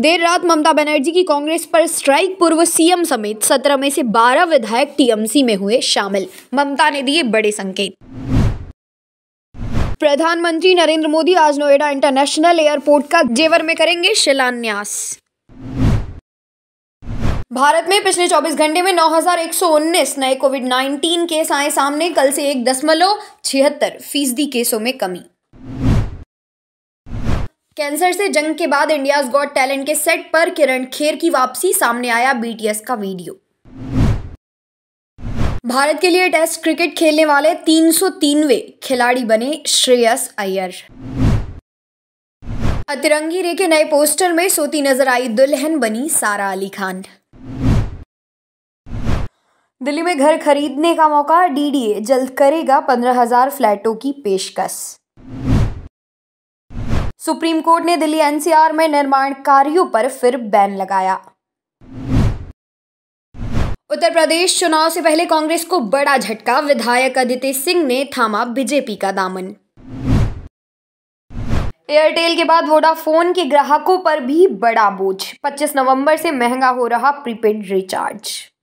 देर रात ममता बनर्जी की कांग्रेस पर स्ट्राइक पूर्व सीएम समेत सत्रह में से बारह विधायक टीएमसी में हुए शामिल ममता ने दिए बड़े संकेत प्रधानमंत्री नरेंद्र मोदी आज नोएडा इंटरनेशनल एयरपोर्ट का जेवर में करेंगे शिलान्यास भारत में पिछले 24 घंटे में 9,119 नए कोविड 19 केस आए सामने कल से एक दशमलव छिहत्तर फीसदी केसों में कमी कैंसर से जंग के बाद इंडियाज गॉट टैलेंट के सेट पर किरण खेर की वापसी सामने आया बीटीएस का वीडियो भारत के लिए टेस्ट क्रिकेट खेलने वाले तीन खिलाड़ी बने श्रेयस अय्यर अतिरंगी रे के नए पोस्टर में सोती नजर आई दुल्हन बनी सारा अली खान दिल्ली में घर खरीदने का मौका डीडीए जल्द करेगा पंद्रह हजार फ्लैटों की पेशकश सुप्रीम कोर्ट ने दिल्ली एनसीआर में निर्माण कार्यों पर फिर बैन लगाया उत्तर प्रदेश चुनाव से पहले कांग्रेस को बड़ा झटका विधायक आदित्य सिंह ने थामा बीजेपी का दामन एयरटेल के बाद वोडाफोन के ग्राहकों पर भी बड़ा बोझ 25 नवंबर से महंगा हो रहा प्रीपेड रिचार्ज